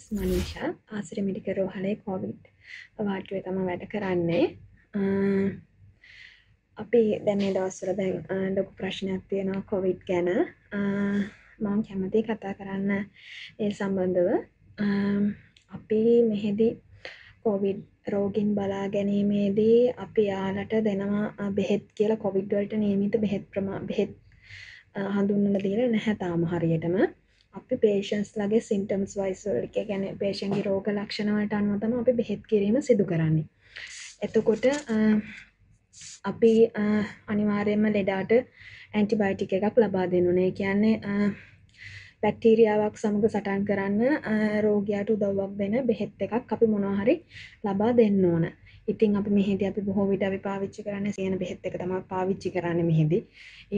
මස් මනීෂා ආසර මිටික රෝහලේ කෝවිට් වාටුවේ තම වැඩ කරන්නේ අපි දැන්නේ දවස්සර දැන් ලොකු ප්‍රශ්නයක් තියෙනවා කොවිට් ගැන මම කැමති කතා කරන්න ඒ සම්බන්ධව අපි මෙහෙදි කෝවිඩ් රෝගින් බලා ගැනීමේදී අපි යාලට දෙනවා බෙහෙත් කියලා කොවිඩ්වලට නියමිත බෙහෙත් ප්‍රම බෙහෙත් හඳුන්නල දීර නැහැ තාම හරියටම අපි පේෂන්ස් ලගේ සිින්ටම්ස් වයිස්වල්ක ගැන පේෂන්ගේ රෝග ලක්ෂණවලට අන්වතම අපි බෙහෙත් කිරීම සිදු කරන්නේ. එතකොට අපි අනිවාරයෙන්ම ලෙඩාට ඇන්ටිබයිටික එකක් ලබා දෙනුනේ කියන්නේ පැක්ටීරියාවක් සමඟ සටන් කරන්න රෝගයාට උදව්වක් දෙන බෙහෙත් එකක් අපි මොනහරි ලබා දෙන්න ඕන ඉතින් අප මෙහිද අපි බොහෝ විට අපි පාවිච්චි කරන්න සයන බෙහෙත් එක තම පාවිච්චි කරන්න මෙහිදි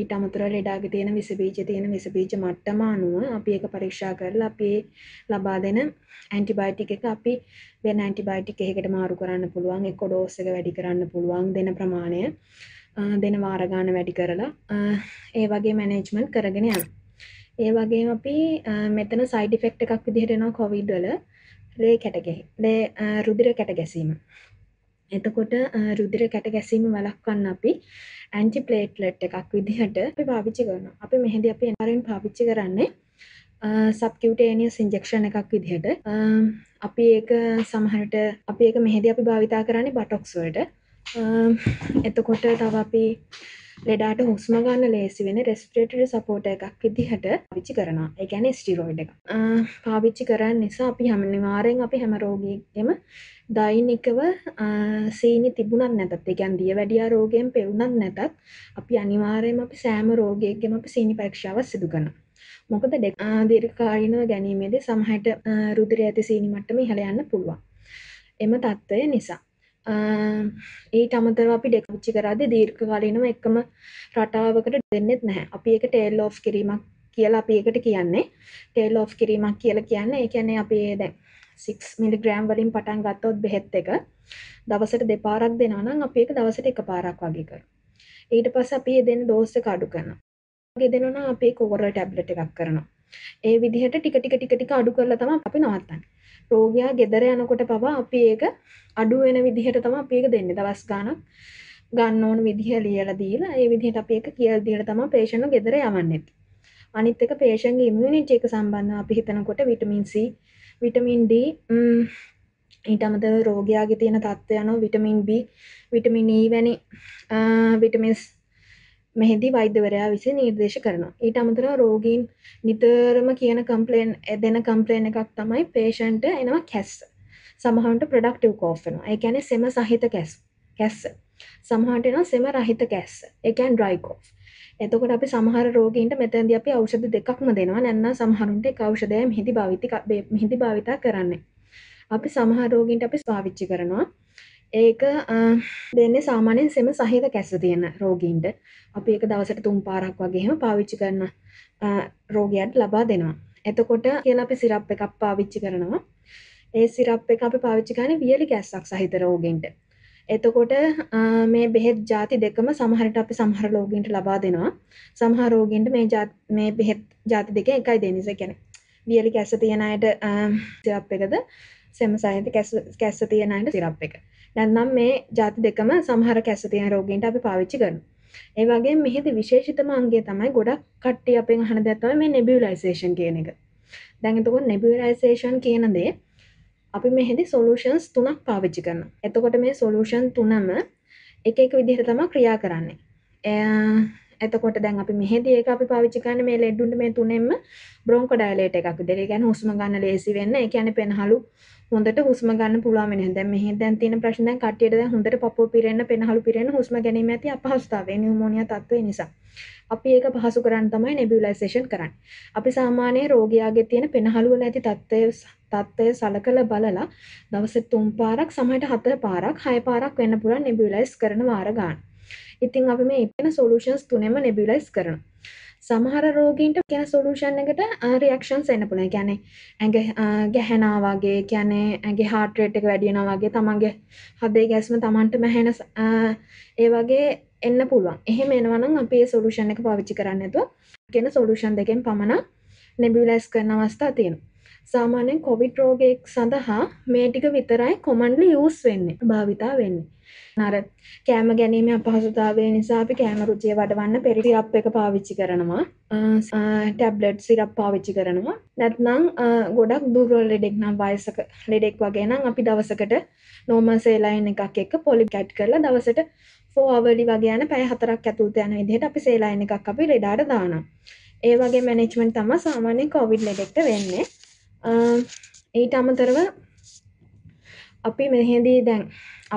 ඊට අමතුර ලෙඩාග තියෙන විසබීජ තියෙන විසබීජ මට්ටම අනුව අපි එක පරීක්ෂා කරලා අපේ ලබා දෙන ඇන්ටිබයිටික එක අපි වෙන ඇන්ටිබයිටික එකකට මාරු කරන්න පුළුවන් එක ඩෝස් එක වැඩි කරන්න පුළුවන් දෙන ප්‍රමාණය දෙන වාරගාන වැඩි කරලා ඒ වගේ මැනේජ්මන්ට් කරගෙන යන ඒ වගේ අපි මෙතන සයිඩිෆෙක්් එකක් විදිහටෙනවා කොවිඩ්වල ලේ කැටගෙහි ලේ රුදිර කැට ගැසීම එතකොට රුදිර කැට ගැසීම වලක්වන්න අපි ඇන්ටි ප්ලේට්ලට් එකක් විදිහට අපි පාවිච්චි කරනවා. අපි මෙහෙදී අපි එනරින් පාවිච්චි කරන්නේ සබ්කියුටේනියස් ඉන්ජෙක්ෂන් එකක් විදිහට. අපි ඒක සමහරට අපි ඒක මෙහෙදී අපි භාවිතා කරන්නේ බටොක්ස් වලට. එතකොට තව අපි ලෙඩාට හුස්ම ගන්න ලේසි වෙන රෙස්පිරේටරි සපෝට් එකක් විදිහට පාවිච්චි කරනවා. ඒ කියන්නේ ස්ටිරොයිඩ් එක. පාවිච්චි කරන්න නිසා අපි හැම නිවාරෙන් අපි හැම රෝගියෙක්ගෙම දෛනිකව සීනි තිබුණත් නැතත් එකන් දිය වැඩියා රෝගයෙන් පෙවුණත් නැතත් අපි අනිවාරයම අපි සෑම රෝගයක්ගම අපි සීනි පක්ෂාව සිදුගන මොකද දීර්කාලිනව ගැනීමේද සමහට රුදුර ඇති සීනිමටම හළ යන්න පුළුවන් එම තත්ත්වය නිසා ඊට අමතර අපි ඩෙකවිච්චි කරද දීර්ඝකාලීනම එකම රටාවකට දෙන්නෙත් නැහැ අපි එක ටේල් ලෝස් කිරීමක් කියලා අපි එකට කියන්නේ ටේල් ලෝස් කිරීමක් කියලා කියන්න එකැනේ අපේ දැ සික් මිලිග්‍රෑම් වලින් පටන් ගත්තොත් බෙහෙත් එක දවසට දෙපාරක් දෙනනම් අප එක දවසට එක පාරක් වගේ කර ඊට පස අපි දෙන්න දෝස්ස කඩු කරන ගෙදෙනන අපේ කෝවර ටැබ්ලට එකක් කරනවා ඒ විදිහට ටික ටික ටික ටික අඩු කරලා තම අපි නවත්තන්න රෝගයා ගෙදර යනකොට පවා අපි ඒක අඩුවෙන විදිහට තම අපඒක දෙන්න දවස් ගානක් ගන්න ඕන විදිහ ලියල දීලා ඒ විදිහට අප එක කියල් දීල තම පේෂණ ගෙදර යවන්නෙත් අනිත්තක පේෂන්ගේ ඉමුණනිට් එක සම්බන්ධ අපි හිතනකොට විටමින්සි විටමින් ඩ ඊට අමත රෝගයාගේ තියෙන තත්ත්වයනෝ විටමින් B විටමිනී e වැනි විටමින්ස් මෙහිදී වෛද්‍යවරයා විසි නිර්දේශ කරනවා ඊට අමතර රෝගීන් නිතරම කියන කම්පලේන් දෙන කම්පලේන එකක් තමයි පේෂන්ට එනවා කැස්ස සමහන්ට ප්‍රඩක්ටව කෝෆෙනවා එකැන සෙම සහිත කැස් කැස්ස සමහන්ට එන සෙම රහිත කැස්ස එකන් ඩ්‍රයිකෝ් එතකොට අපි සමහර රෝගීන්ට මෙතැන්ද අපි අවෂධ දෙකක්ම දෙනවා නැන්න සමහරුන්ට කවෂදය හිදි භාවිතික හිදි භාවිතා කරන්නේ අපි සමහරෝගීන්ට අපි ස්වාවිච්චි කරනවා ඒක දෙන්නේ සාමානයෙන් සෙම සහිත කැස තියෙන රෝගීන්ට අපි එක දවසට තුම් පාරක් වගේම පාවිච්චි කරන රෝගයන්ට ලබා දෙනවා. එතකොට කියලා අපි සිරප් එකක් පාවිච්චි කරනවා. ඒ සිරප් එක අපි පාවිච්චි කරන්නේ වියලි ගැස්සක් සහිත රෝගීන්ට. එතකොට මේ බෙහෙත් ಜಾති දෙකම සමහරට අපි සමහර රෝගීන්ට ලබා දෙනවා. සමහර රෝගීන්ට මේ මේ බෙහෙත් ಜಾති දෙක එකයි දෙන්නේ. ඒ කියන්නේ වියලි කැස්ස තියෙන අයට සිරප් එකද සෙම සහිත කැස්ස තියෙන අයට සිරප් එක. නැත්නම් මේ ಜಾති දෙකම සමහර කැස තියෙන රෝගීන්ට අපි පාවිච්චි කරනවා. ඒ වගේ මෙහිදී විශේෂිතම අංගය තමයි ගොඩක් කට්ටිය අපෙන් අහන දෙයක් තමයි මේ nebulisation කියන එක. දැන් එතකොට nebulisation කියන දේ අපි මෙහිදි සොලූෂන්ස් තුනක් පාවිච්චි කරන එතකොට මේ සොලූෂන් තුනම එක එක විදිහට තම ක්‍රියා කරන්නේ එතකොට දැන් අපි මෙහිදී ඒක අපි පාවිච්චි කරන්නේ මේ ලෙඩුන්ට මේ තුනෙන්ම බ්‍රොන්කොඩයිලේට් එකක් විදිහට. ඒ කියන්නේ හුස්ම ගන්න ලේසි වෙන්න. ඒ කියන්නේ පෙනහලු හොඳට හුස්ම ගන්න පුළුවන් වෙන. දැන් මෙහි දැන් තියෙන ප්‍රශ්න දැන් කට්ටියට දැන් හොඳට පපුව පිරෙන්න, පෙනහළු පිරෙන්න හුස්ම ගැනීම ඇති අපහසුතාවය නියුමෝනියා තත්ත්වය නිසා. අපි ඒක පහසු කරන්න තමයි නෙබියුලයිසේෂන් කරන්නේ. අපි සාමාන්‍ය රෝගියාගේ තියෙන පෙනහළු වල ඇති තත්ත්වය තත්ත්වය සලකලා බලලා දවසේ 3 පාරක්, සමහරට 4 පාරක්, 6 පාරක් වෙන්න පුළුවන් නෙබියුලයිස් කරන වාර ගන්න. ඉතින් අපි මේ ඉපෙන සොලූෂන්ස් තුනෙම නෙබියුලයිස් කරනවා. සමහර රෝගීන්ට කියන සොලූෂන් එකට රියක්ෂන්ස් එන්න පුළුවන්. කියන්නේ ඇඟ ගැහෙනා වගේ, කියන්නේ ඇඟේ heart rate එක වැඩි වෙනවා වගේ, තමන්ගේ හදේ ගැස්ම තමන්ට මැහෙන ඒ වගේ එන්න පුළුවන්. එහෙම එනවා නම් අපි ඒ සොලූෂන් එක පාවිච්චි කරන්නේ නැතුව කියන සොලූෂන් දෙකෙන් පමණ නෙබියුලයිස් කරන අවස්ථා තියෙනවා. සාමාන්‍යෙන් කොවිඩ් රෝගයෙක් සඳහා මේ ටික විතරයි කොමන්ඩලි යස් වෙන්න භාවිතා වෙන්න නර කෑම ගැනීම අපහසුතාවය නිසා අපි කෑම රුචිය වඩවන්න පෙරිටි අප් එක පාවිච්චි කරනවා ටැබ්ලට් සිරප් පාවිච්චි කරනවා නැත්නම් ගොඩක් දුරල් ලෙඩෙක් නම් වයසක ලෙඩෙක් වගේ නම් අපි දවසකට නෝම සේලායින් එකක් එක පොලි කැට් කරලා දවසට ෆෝවඩි වගේ යන පැය හතරක් ඇතුළත යන විදිහට අපි සේලායින් එකක් අපි ලෙඩාට දානවා ඒ වගේ මැනේජ්මන්ට් තමයි සාමාන්‍යයෙන් කොවිඩ් ලෙඩෙක්ට වෙන්නේ ඊට අමතරව අපි මෙහෙදී දැන්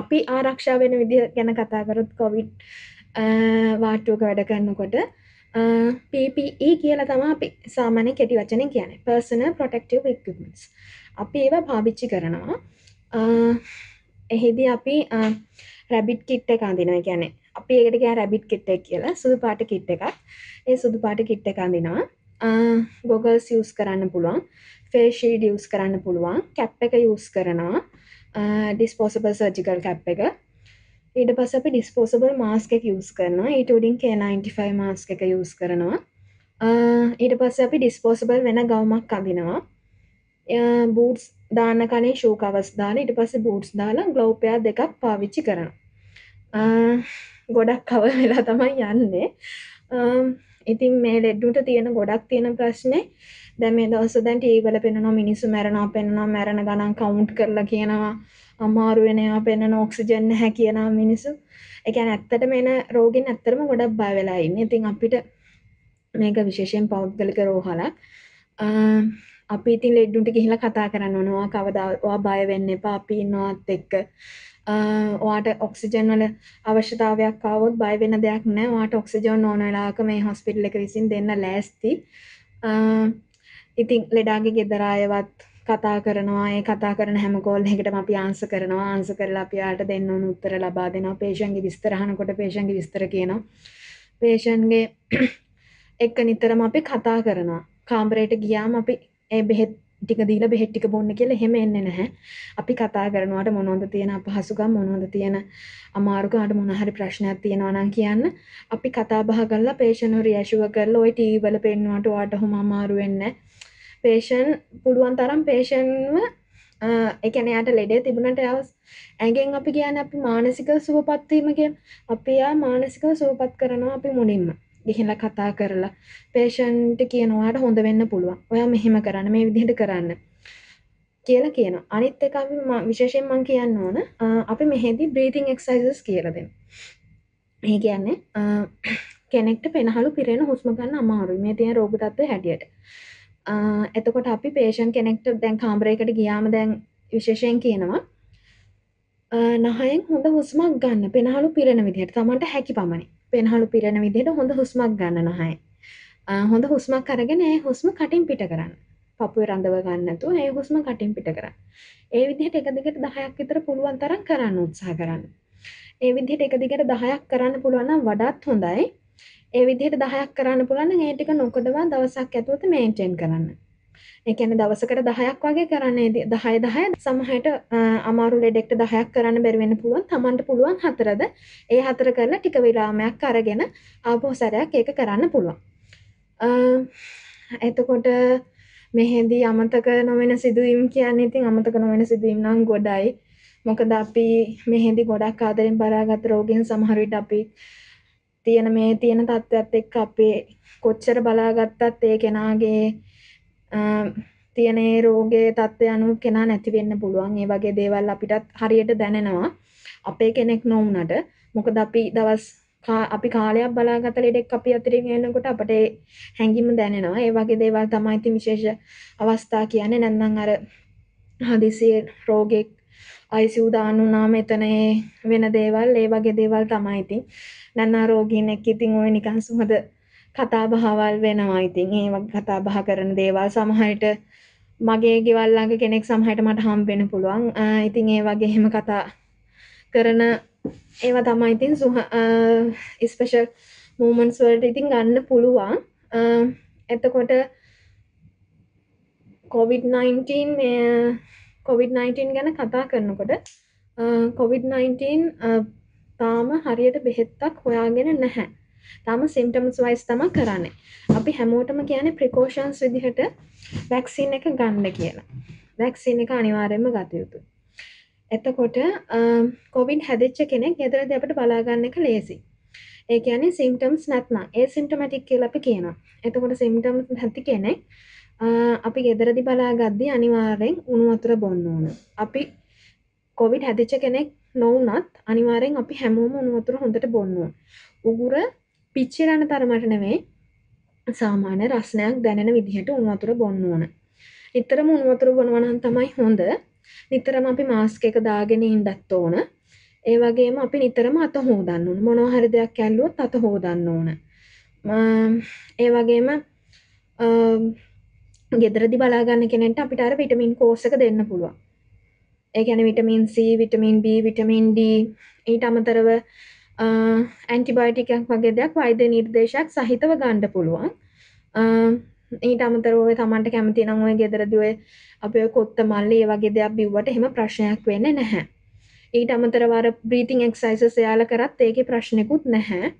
අපි ආරක්ෂා වෙන විදි ගැන කතාකරොත් කොවිට් වාටුවක වැඩ කරන්නකොට පPE කියල තම අපි සාමානය කෙටි වචන කියන පර්සන පොටෙක්ටව එක්මස් අපි ඒවා පාවිච්චි කරනවා එහිදී අපි රැබිට් කිට්ට කාඳනවා ගැන අපි ඒකට රැබිට් කිට්ට කියලා සුදු පාට කිට්ට එකක් ඒ සුදු පාට කිට්ට කාඳනවා ගොගල්ස් යස් කරන්න පුළුවන් ෆේශී ඩියස් කරන්න පුළුවන් කැප් එක යස් කරනවා ඩිස්පෝසබ සර්ජිකල් කැප් එක ඊට පස අපි ඩිස්පෝසබල් මාස්ක එක යස් කරනවා ඉටඩින් K95 මාස්ක එක යස් කරනවා ඊට පස්ස අපි ඩිස්පෝසබල් වෙන ගවමක් කඳිනවා බූටස් දාන කනේ ශෝක අවස්ථාන ඉට පස බූට්ස් දාලා ගලෝපයා දෙකක් පාවිච්චි කරන ගොඩක් කව වෙලා තමයි යන්නේ ඉතින් මේ ලෙඩ්ඩුට තියෙන ගොඩක් තියෙන ප්‍රශ්නේ දැම දවස දැන් ටීවල පෙනවා මිනිසු මැරණ පෙන්නවා මැරණ ගණන් කවුන්් කරලා කියනවා අමාරුවෙනවා පෙන්න නෝක්සිජන්න හැ කියනා මිනිසු එකැන ඇත්තට මෙන රෝගෙන් ඇත්තරම ගොඩක් බාවෙලා ඉන්න ඉතින් අපිට මේක විශේෂයෙන් පෞද්ගලික රෝහලක් අපි ඉතින් ලෙඩ්ඩුන්ට ගිහිල කතා කරන්න ඕනවා කවදවා බය වෙන්න එපා අපි ඉන්නවත් එක්ක වාට ඔක්සිජන් වල අවශ්‍යතාවයක් කවොත් බය වෙන දෙයක් නෑ වාට ඔක්සිජන් ඕනලාක මේ හොස්පිටල් එක විසින් දෙන්න ලෑස්ති ඉතින් ලෙඩාගේ ගෙදරායවත් කතා කරනවා ඒ කතා කරන හැමකෝල් එකටම අපි ආන්ස කරනවා ආන්ස කරලා අපියාට දෙන්න ඕන උත්තර ලබා දෙනවා පේෂන්ගේ විස්තරහනකොට පේෂන්ගේ විස්තර කියනවා පේෂන්ගේ එක්ක නිතරම අපි කතා කරනවා කාම්බරයට ගියාම අපි ඒ බෙහෙත් ටික දීල බෙහෙත් ටික බොන්න කියලා එහෙම එන්නේ නැහැ. අපි කතා කරනවාට මොනවද තියෙන අපහසුකම් මොනවද තියෙන අමාරුකම් අර මොන හරි ප්‍රශ්නයක් තියෙනවා නම් කියන්න අපි කතා බහ කරලා patient රියෂුව කරලා ওই ටීවී වල පෙන්නුවාට ඔයාට ඔහොම අමාරු වෙන්නේ patient පුළුවන් තරම් patientව ඒ කියන්නේ යාට ලෙඩේ තිබුණට එයාව ඇඟෙන් අපි කියන්නේ අපි මානසික සුවපත් වීම කියන අපි යා මානසිකව සුවපත් කරනවා අපි මුලින්ම. ගිහිල කතා කරලා පේෂන්ට කියනවාට හොඳ වෙන්න පුළුවන් ඔයා මෙහෙම කරන්න මේ විදිහට කරන්න කියලා කියන අනිත් එක විශේෂයෙන් මං කියන්න ඕන අපි මෙහෙදි බ්‍රීතිං එක්සයිසස් කියලද මේ කියන්නේ කෙනෙක්ට පෙනහලු පිරෙන හුස්ම ගන්න අමාරු මේ තිය රෝගතත්ව හැටියට එතකොට අපි පේෂන් කෙනෙක්ට දැන් කාම්රයකට ගියාම දැන් විශේෂයෙන් කියනවා නහයෙන් හොඳ හුස්මක් ගන්න පෙනහලු පිරෙන විදිහට තමන්ට හැකි පමණි පෙන්හලු පිරෙන විදිහට හොඳ හුස්මක් ගන්න නහය හොඳ හුස්මක් කරගෙන ඒ හුස්ම කටින් පිට කරන්න පපුය රඳව ගන්නතු ඒ හුස්ම කටින් පිට කරන්න ඒ විදිහට එක දිගට දහයක් විතර පුළුවන් තරම් කරන්න උත්සාහ කරන්න ඒ විදිහට එක දිගට දහයක් කරන්න පුළුවන් නම් වඩාත් හොඳයි ඒ විදිහට දහයක් කරන්න පුළුවන් නම් ඒ ටික නොකඩවා දවසක් ඇතුළත මේන්ටේන් කරන්න එකන දවසකට දහයක් වගේ කරන්නේ දහය දහය සමහට අමාරු ලෙඩෙක්ට දහයක් කරන්න බැරිවෙන්න පුළුවන් තමන්ට පුළුවන් හතරද ඒ හතර කරලා ටික විලාමයක් අරගෙන ආපෝසරයක් ඒක කරන්න පුළුවන් එතකොට මෙහෙදී අමතක නොවෙන සිදුවීම් කියන්නේ ඉතින් අමතක නොවෙන සිදුවීම් නම් ගොඩයි මොකද අපි මෙහෙදි ගොඩක් ආදරෙන් බලාගත් රෝගෙන් සමහර විට අපි තියෙන මේ තියෙන තත්ත්වයක් එක්ක අපේ කොච්චර බලාගත්තත් ඒ කෙනාගේ තියෙන ඒ රෝගේ තත්ත්වය අනුව කෙනා නැති වෙන්න පුළුවන්. ඒ වගේ දේවල් අපිටත් හරියට දැනෙනවා. අපේ කෙනෙක් නොවුනට. මොකද අපි දවස් අපි කාලයක් බලාගත ලෙඩෙක් අපි අතරින් එනකොට අපට හැඟීම දැනෙනවා. ඒ වගේ දේවල් තමයි ඉතින් විශේෂ අවස්ථා කියන්නේ. නැත්නම් අර හදිසිය රෝගෙක් ICU දාන්න වුණාම එතන වෙන දේවල් ඒ වගේ දේවල් තමයි ඉතින්. නැත්නම් රෝගීන් එක්ක ඉතින් ওই නිකන් සුහද කතා බහවල් වෙනවා ඉතින් ඒ කතා බහ කරන දේවල් සමහයට මගේ ගෙවල්ලඟ කෙනෙක් සමහයට මට හම්බෙන පුළුවන් ඉතින් ඒ වගේ හෙම කතා කරන ඒවා තමයි ඉතින් සුහ ස්පෙෂල් මූමන්ස් වලට ඉතින් ගන්න පුළුවන් එතකොට කොවිD-19 මේ කොවිD-19 ගැන කතා කරනකොට කොවිD-19 තාම හරියට බෙහෙත්තක් හොයාගෙන නැහැ තම සිම්ටම්ස් වයිස් තම කරන්නේ අපි හැමෝටම කියන ප්‍රිකෝෂන්ස් විදිහට වැැක්සින් එක ගන්න කියලා වැැක්සින් එක අනිවාරයම ගතයුතු එතකොට කොවින් හැදිච්ච කෙනෙක් ගෙදර දෙපට බලාගන්න එක ලේසි ඒ කියන්නේ සිම්ටම්ස් නැත්ම ඒ සිම්ටමටික් කියලප කියනවා එතකොට සිම්ටම් හැති කෙනෙක් අපි ගෙදරදි බලාගද්දි අනිවාරෙන් උණු අතුර බොන්න ඕන අපි කොවිඩ් හැදිච්ච කෙනෙක් නොවනත් අනිවාරෙන් අපි හැමෝම උනුවතුර හොඳට බොන්නවා උගුර පිච්චිරණ තරමට නෙවෙයි සාමාන්‍ය රස්නයක් දැනෙන විදිහට උණුවතුර බොන්න ඕන. නිතරම උණුවතුර බොනවා නම් තමයි හොඳ. නිතරම අපි මාස්ක් එක දාගෙන ඉඳත් ඕන. ඒ වගේම අපි නිතරම අත හොදන්න ඕන. මොනවා හරි දෙයක් ඇල්ලුවොත් අත හොදන්න ඕන. ඒ වගේම ගෙදරදි බලා ගන්න කෙනෙක්ට අපිට අර විටමින් කෝස් එක දෙන්න පුළුවන්. ඒ කියන්නේ vitamin C, vitamin B, vitamin D ඊට අමතරව ඇන්ටිබයිටිකක් වගේ දෙයක් වෛද නිර්දේශයක් සහිතව ගණ්ඩ පුළුවන් ඊට අමතරව තමන්ට කැමති නංුව ගෙදරදුවේ අපය කොත්ත මල්ලේ වගේ දෙයක් බිව්වට හෙම ප්‍රශ්නයක් වෙන්න නැහැ ඊට අමතරවර බ්‍රීතිං එක්සයිස සයාල කරත් ඒගේ ප්‍රශ්නයකුත් නැහැ